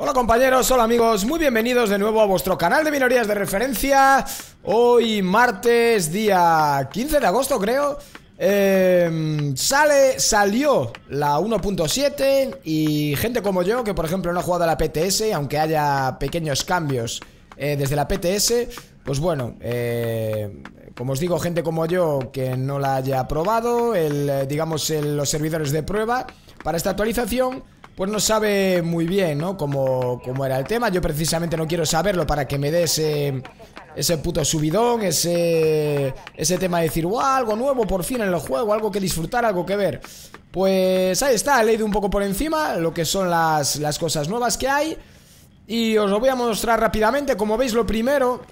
Hola compañeros, hola amigos, muy bienvenidos de nuevo a vuestro canal de minorías de referencia Hoy martes, día 15 de agosto creo em, sale, salió la 1.7 y gente como yo, que por ejemplo no ha jugado a la PTS, aunque haya pequeños cambios eh, desde la PTS, pues bueno, eh, como os digo, gente como yo que no la haya probado, eh, digamos los servidores de prueba para esta actualización pues no sabe muy bien, ¿no? Cómo, era el tema. Yo precisamente no quiero saberlo para que me dé ese, ese puto subidón, ese, ese tema de decir, wow, algo nuevo por fin en el juego, algo que disfrutar, algo que ver. Pues ahí está, he leído un poco por encima lo que son las, las cosas nuevas que hay. Y os lo voy a mostrar rápidamente. Como veis, lo primero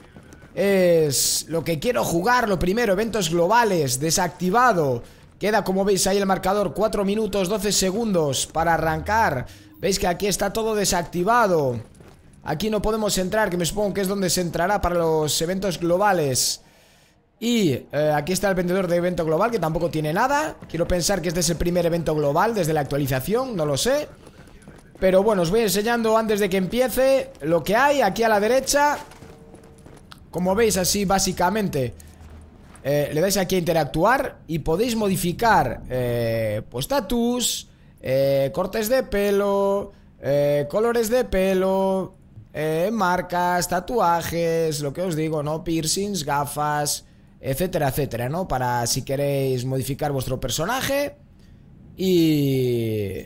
es lo que quiero jugar. Lo primero, eventos globales, desactivado. Queda, como veis ahí el marcador, 4 minutos 12 segundos para arrancar. Veis que aquí está todo desactivado. Aquí no podemos entrar, que me supongo que es donde se entrará para los eventos globales. Y eh, aquí está el vendedor de evento global, que tampoco tiene nada. Quiero pensar que este es el primer evento global desde la actualización, no lo sé. Pero bueno, os voy enseñando antes de que empiece lo que hay aquí a la derecha. Como veis, así básicamente... Eh, le dais aquí a interactuar y podéis modificar eh, pues tatus, eh, cortes de pelo, eh, colores de pelo, marcas, tatuajes, lo que os digo, ¿no? Piercings, gafas, etcétera, etcétera, ¿no? Para si queréis modificar vuestro personaje y...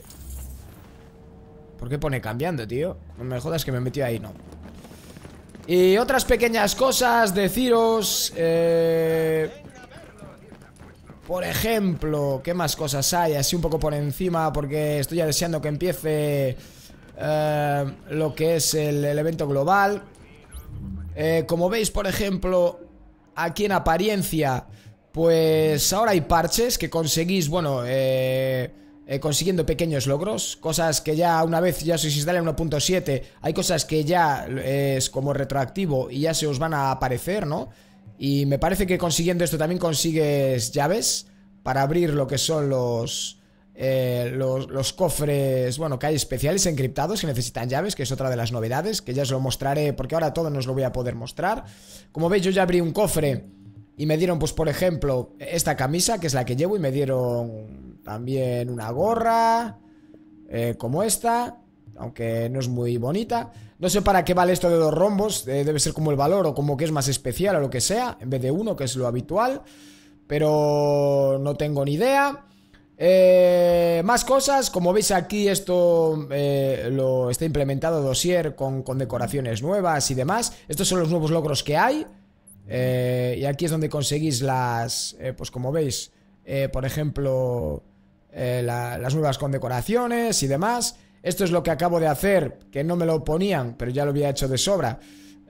¿Por qué pone cambiando, tío? No me jodas que me he ahí, no y otras pequeñas cosas, deciros... Eh, por ejemplo, ¿qué más cosas hay? Así un poco por encima, porque estoy ya deseando que empiece eh, lo que es el, evento global. Eh, como veis, por ejemplo, aquí en apariencia, pues ahora hay parches que conseguís, bueno, eh eh, consiguiendo pequeños logros, cosas que ya una vez ya se instala 1.7, hay cosas que ya eh, es como retroactivo y ya se os van a aparecer, ¿no? Y me parece que consiguiendo esto también consigues llaves para abrir lo que son los, eh, los, los, cofres, bueno, que hay especiales encriptados que necesitan llaves, que es otra de las novedades, que ya os lo mostraré porque ahora todo nos lo voy a poder mostrar. Como veis, yo ya abrí un cofre y me dieron, pues por ejemplo, esta camisa, que es la que llevo, y me dieron también una gorra, eh, como esta, aunque no es muy bonita. No sé para qué vale esto de dos rombos, eh, debe ser como el valor o como que es más especial o lo que sea, en vez de uno, que es lo habitual, pero no tengo ni idea. Eh, más cosas, como veis aquí esto lo está implementado Dosier con, con decoraciones nuevas y demás. Estos son los nuevos logros que hay. Eh, y aquí es donde conseguís las, eh, pues como veis, eh, por ejemplo, las nuevas condecoraciones y demás. Esto es lo que acabo de hacer, que no me lo ponían, pero ya lo había hecho de sobra.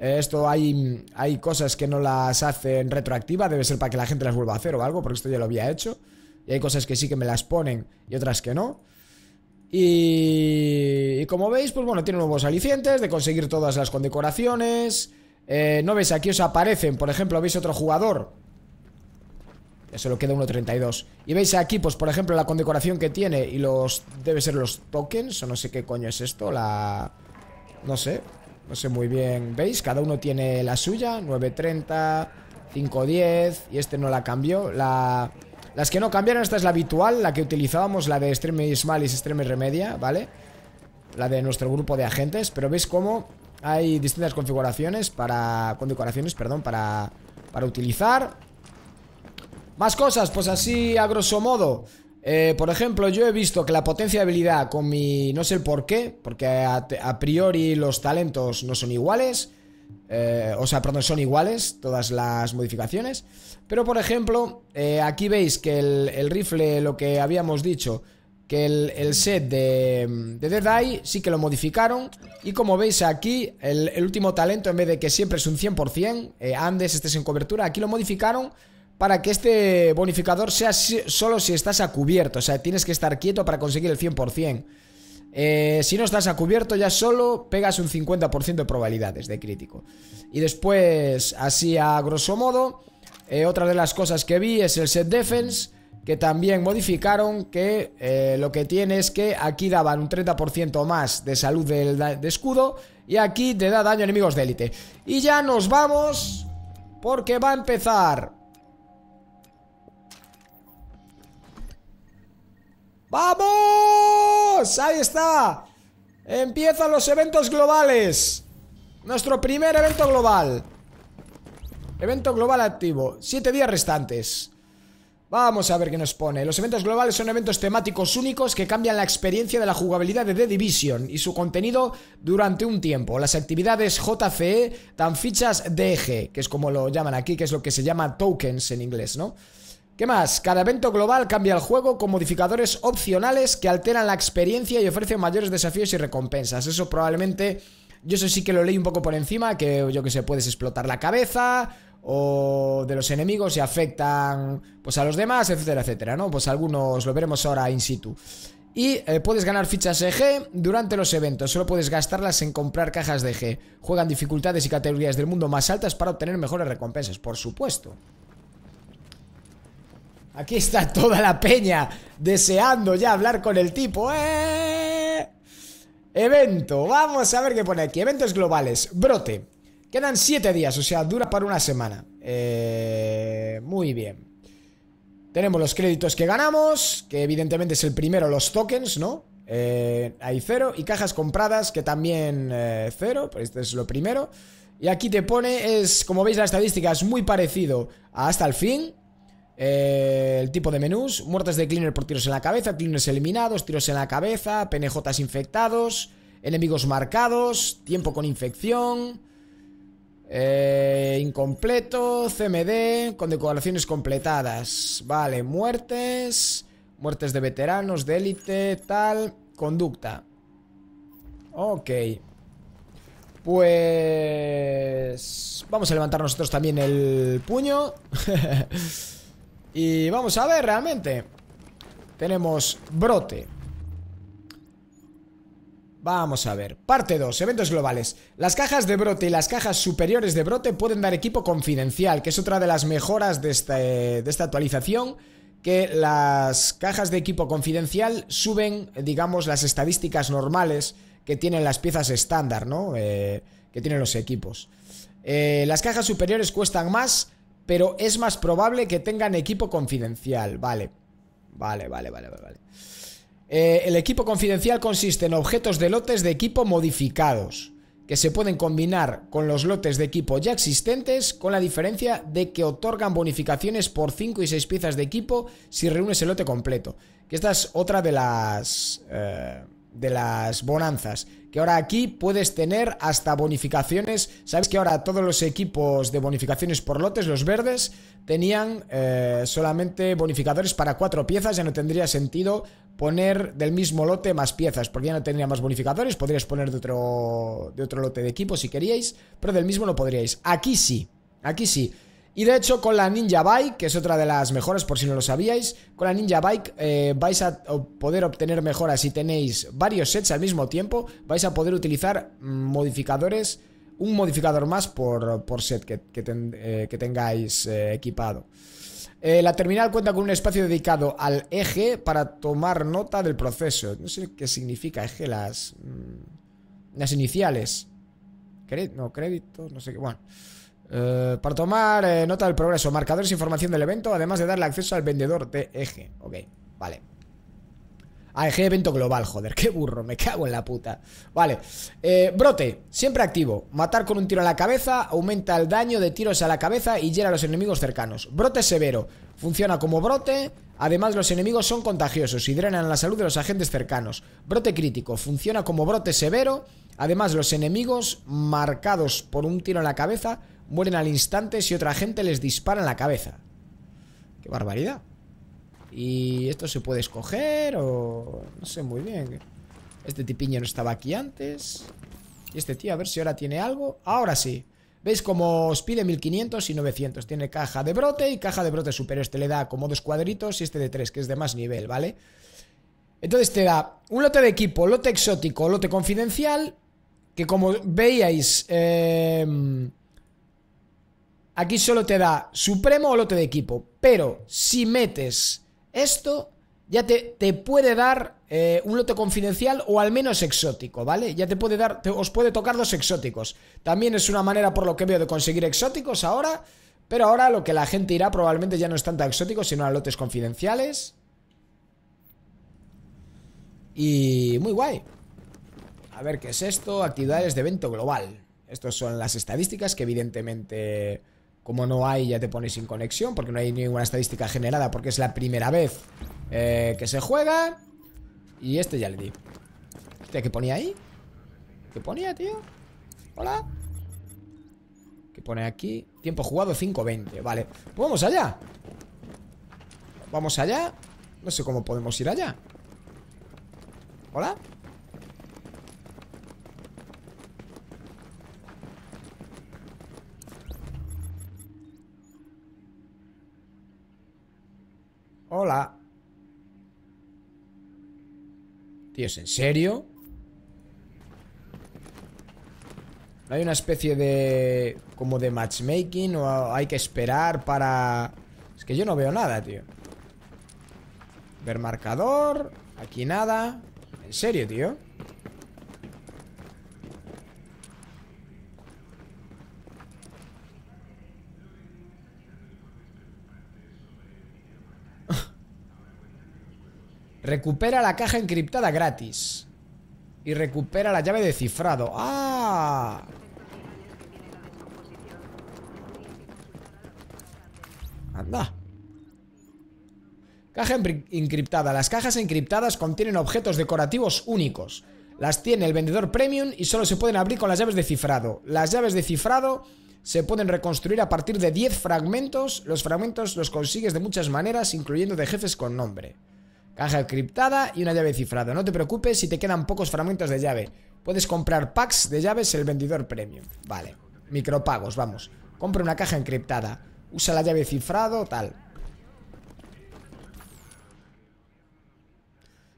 esto hay, hay cosas que no las hacen retroactiva, debe ser para que la gente las vuelva a hacer o algo, porque esto ya lo había hecho. Y hay cosas que sí que me las ponen y otras que no. Y, y como veis, pues bueno, tiene nuevos alicientes de conseguir todas las condecoraciones. Eh, no veis, aquí os aparecen Por ejemplo, veis otro jugador Eso lo queda 1.32 Y veis aquí, pues por ejemplo, la condecoración que tiene Y los... debe ser los tokens O no sé qué coño es esto La... no sé No sé muy bien ¿Veis? Cada uno tiene la suya 9.30 5.10 Y este no la cambió La... Las que no cambiaron, esta es la habitual, la que utilizábamos, la de Extreme Smiles, y Extreme Remedia, ¿vale? La de nuestro grupo de agentes, pero veis cómo hay distintas configuraciones para... Configuraciones, perdón, para, para utilizar Más cosas, pues así a grosso modo eh, por ejemplo, yo he visto que la potencia de habilidad con mi... No sé por qué, porque a, priori los talentos no son iguales. Eh, o sea, perdón, son iguales todas las modificaciones. Pero, por ejemplo, eh, aquí veis que el, rifle, lo que habíamos dicho, que el, set de, Dead Eye sí que lo modificaron. Y como veis aquí, el, último talento, en vez de que siempre es un 100%, eh, Andes estés en cobertura, aquí lo modificaron para que este bonificador sea solo si estás a cubierto. O sea, tienes que estar quieto para conseguir el 100%. Eh, si no estás a cubierto, ya solo pegas un 50% de probabilidades de crítico. Y después, así a grosso modo, eh, otra de las cosas que vi es el set defense que también modificaron que eh, lo que tiene es que aquí daban un 30% más de salud del de escudo y aquí te da daño a enemigos de élite. Y ya nos vamos porque va a empezar. ¡Vamos! Ahí está. Empiezan los eventos globales. Nuestro primer evento global. Evento global activo. Siete días restantes. Vamos a ver qué nos pone. Los eventos globales son eventos temáticos únicos que cambian la experiencia de la jugabilidad de The Division y su contenido durante un tiempo. Las actividades JCE dan fichas DG, e que es como lo llaman aquí, que es lo que se llama tokens en inglés, ¿no? ¿Qué más? Cada evento global cambia el juego con modificadores opcionales que alteran la experiencia y ofrecen mayores desafíos y recompensas. Eso probablemente, yo eso sí que lo leí un poco por encima, que yo que sé, puedes explotar la cabeza, o de los enemigos y afectan pues a los demás, etcétera, etcétera, ¿no? Pues algunos lo veremos ahora in situ. Y eh, puedes ganar fichas EG durante los eventos, solo puedes gastarlas en comprar cajas de EG. Juegan dificultades y categorías del mundo más altas para obtener mejores recompensas, por supuesto. Aquí está toda la peña deseando ya hablar con el tipo. ¡Eh! Evento, vamos a ver qué pone aquí. Eventos globales, brote. Quedan 7 días, o sea, dura para una semana. Eh, muy bien. Tenemos los créditos que ganamos, que evidentemente es el primero, los tokens, ¿no? Eh, hay cero. Y cajas compradas, que también eh, cero, pues este es lo primero. Y aquí te pone, es, como veis la estadística, es muy parecido a hasta el fin. Eh, el tipo de menús, muertes de cleaner por tiros en la cabeza, cleaners eliminados, tiros en la cabeza, PNJs infectados, enemigos marcados, tiempo con infección, eh, incompleto, CMD, con decoraciones completadas. Vale, muertes, muertes de veteranos, de élite, tal, conducta. Ok. Pues... Vamos a levantar nosotros también el puño. y vamos a ver realmente. Tenemos brote. Vamos a ver. Parte 2. Eventos globales. Las cajas de brote y las cajas superiores de brote pueden dar equipo confidencial, que es otra de las mejoras de, esta eh, actualización que las cajas de equipo confidencial suben, digamos, las estadísticas normales que tienen las piezas estándar, ¿no? Eh, que tienen los equipos. Eh, las cajas superiores cuestan más, pero es más probable que tengan equipo confidencial. Vale, vale, vale, vale. vale. Eh, el equipo confidencial consiste en objetos de lotes de equipo modificados, que se pueden combinar con los lotes de equipo ya existentes, con la diferencia de que otorgan bonificaciones por 5 y 6 piezas de equipo si reúnes el lote completo. Que esta es otra de las... Eh, de las bonanzas. Que ahora aquí puedes tener hasta bonificaciones. Sabes que ahora todos los equipos de bonificaciones por lotes, los verdes, tenían eh, solamente bonificadores para cuatro piezas. Ya no tendría sentido poner del mismo lote más piezas, porque ya no tendría más bonificadores, podríais poner de otro, de otro lote de equipo si queríais, pero del mismo no podríais. Aquí sí, aquí sí. Y de hecho con la Ninja Bike, que es otra de las mejoras por si no lo sabíais, con la Ninja Bike eh, vais a poder obtener mejoras si tenéis varios sets al mismo tiempo, vais a poder utilizar mm, modificadores, un modificador más por, set que, eh, tengáis eh, equipado. Eh, la terminal cuenta con un espacio dedicado al eje para tomar nota del proceso. No sé qué significa eje, las, mm, las iniciales. no, crédito no sé qué. Bueno. Eh, para tomar eh, nota del progreso, marcadores, información del evento, además de darle acceso al vendedor de eje. Ok, vale. AEG ah, evento global, joder, qué burro, me cago en la puta. Vale, eh, brote, siempre activo. Matar con un tiro a la cabeza, aumenta el daño de tiros a la cabeza y llena a los enemigos cercanos. Brote severo, funciona como brote. Además, los enemigos son contagiosos y drenan la salud de los agentes cercanos. Brote crítico, funciona como brote severo. Además, los enemigos marcados por un tiro en la cabeza mueren al instante si otra gente les dispara en la cabeza. ¡Qué barbaridad! Y esto se puede escoger o... No sé muy bien. Este tipiño no estaba aquí antes. Y este tío, a ver si ahora tiene algo. Ahora sí. ¿Veis cómo os pide 1500 y 900? Tiene caja de brote y caja de brote superior. Este le da como dos cuadritos y este de tres, que es de más nivel, ¿vale? Entonces te da un lote de equipo, lote exótico, lote confidencial, que como veíais, em, aquí solo te da supremo o lote de equipo. Pero si metes esto ya te, puede dar eh, un lote confidencial o al menos exótico, ¿vale? Ya te puede dar, os puede tocar dos exóticos. También es una manera, por lo que veo, de conseguir exóticos ahora. Pero ahora lo que la gente irá probablemente ya no es tanto a exóticos, sino a lotes confidenciales. Y muy guay. A ver qué es esto. Actividades de evento global. Estas son las estadísticas que evidentemente como no hay, ya te pones sin conexión porque no hay ninguna estadística generada porque es la primera vez eh, que se juega. Y este ya le di. ¿Este ¿qué ponía ahí? ¿Qué ponía, tío? Hola. ¿Qué pone aquí? Tiempo jugado 5.20. Vale. Pues vamos allá. Vamos allá. No sé cómo podemos ir allá. Hola. ¿es en serio? hay una especie de... como de matchmaking o hay que esperar para... Es que yo no veo nada, tío. Ver marcador. Aquí nada. En serio, tío. Recupera la caja encriptada gratis. Y recupera la llave de cifrado. ¡Ah! Anda. Caja encriptada. Las cajas encriptadas contienen objetos decorativos únicos. Las tiene el vendedor premium y solo se pueden abrir con las llaves de cifrado. Las llaves de cifrado se pueden reconstruir a partir de 10 fragmentos. Los fragmentos los consigues de muchas maneras, incluyendo de jefes con nombre caja encriptada y una llave cifrada. No te preocupes si te quedan pocos fragmentos de llave. Puedes comprar packs de llaves el vendedor premium. Vale, micropagos, vamos. Compra una caja encriptada. Usa la llave cifrado, tal.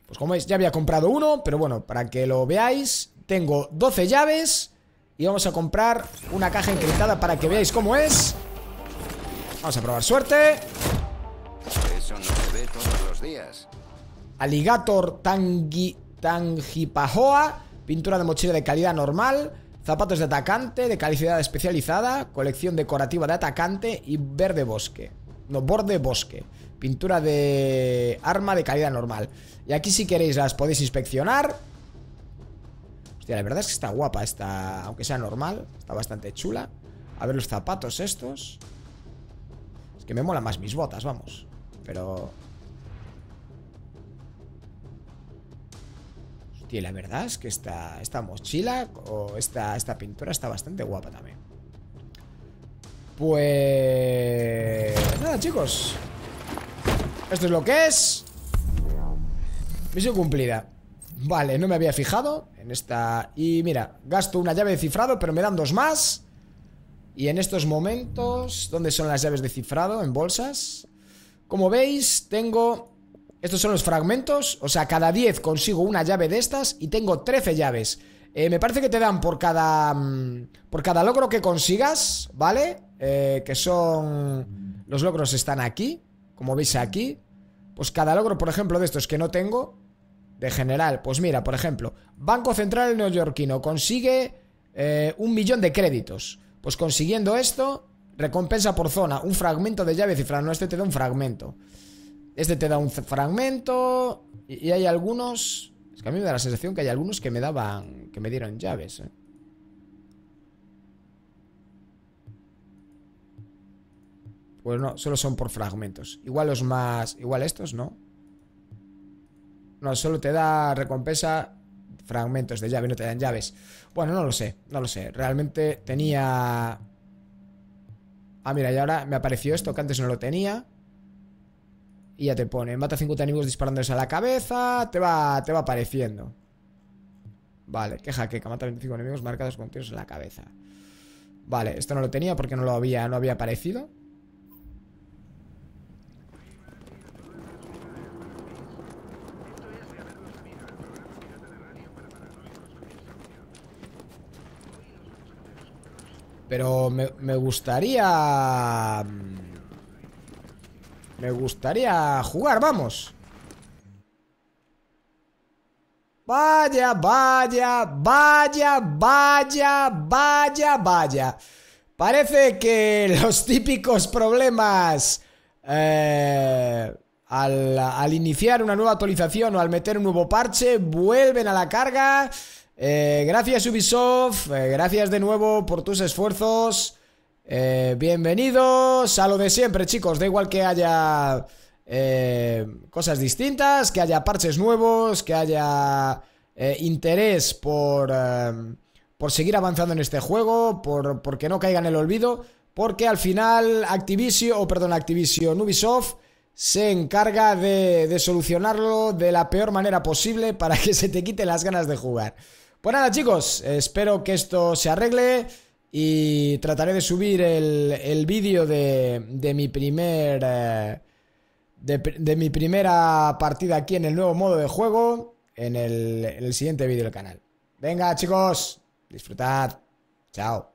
Pues como veis, ya había comprado uno, pero bueno, para que lo veáis, tengo 12 llaves y vamos a comprar una caja encriptada para que veáis cómo es. Vamos a probar suerte. Eso no ve todos los días. Alligator tangi, Tangipahoa, pintura de mochila de calidad normal, zapatos de atacante de calidad especializada, colección decorativa de atacante y verde bosque. No, borde bosque. Pintura de arma de calidad normal. Y aquí si queréis las podéis inspeccionar. Hostia, la verdad es que está guapa esta, aunque sea normal, está bastante chula. A ver los zapatos estos. Es que me molan más mis botas, vamos. Pero Y la verdad es que esta, esta mochila o esta, esta pintura está bastante guapa también. Pues... Nada, chicos. Esto es lo que es. Misión cumplida. Vale, no me había fijado en esta... Y mira, gasto una llave de cifrado, pero me dan dos más. Y en estos momentos, ¿dónde son las llaves de cifrado? En bolsas. Como veis, tengo estos son los fragmentos, o sea, cada 10 consigo una llave de estas y tengo 13 llaves. Eh, me parece que te dan por cada mm, por cada logro que consigas, ¿vale? Eh, que son los logros están aquí, como veis aquí. Pues cada logro, por ejemplo, de estos que no tengo de general, pues mira, por ejemplo, Banco Central Neoyorquino consigue eh, un millón de créditos. Pues consiguiendo esto, recompensa por zona, un fragmento de llave cifra. No, este te da un fragmento. Este te da un fragmento. Y, hay algunos... Es que a mí me da la sensación que hay algunos que me daban... Que me dieron llaves, ¿eh? Pues no, solo son por fragmentos. Igual los más... Igual estos, ¿no? No, solo te da recompensa fragmentos de llave, no te dan llaves. Bueno, no lo sé, no lo sé. Realmente tenía... Ah, mira, y ahora me apareció esto que antes no lo tenía. Y ya te pone, mata 50 enemigos disparándoles a la cabeza, te va, te va apareciendo. Vale, que jaqueca, mata 25 enemigos marcados con tiros en la cabeza. Vale, esto no lo tenía porque no lo había, no había aparecido. Pero me gustaría... Mm, me gustaría jugar, vamos Vaya, vaya, vaya, vaya, vaya, vaya Parece que los típicos problemas eh, al, iniciar una nueva actualización o al meter un nuevo parche vuelven a la carga. Eh, gracias Ubisoft, eh, gracias de nuevo por tus esfuerzos. Eh, bienvenidos a lo de siempre, chicos. Da igual que haya eh, cosas distintas, que haya parches nuevos, que haya eh, interés por, por seguir avanzando en este juego, por, porque no caiga en el olvido, porque al final Activision, o perdón, Activision Ubisoft se encarga de, de solucionarlo de la peor manera posible para que se te quiten las ganas de jugar. Pues nada, chicos, espero que esto se arregle. Y trataré de subir el, vídeo de, mi primer... Eh, de, mi primera partida aquí en el nuevo modo de juego en el, en el siguiente vídeo del canal. Venga chicos, disfrutad. Chao.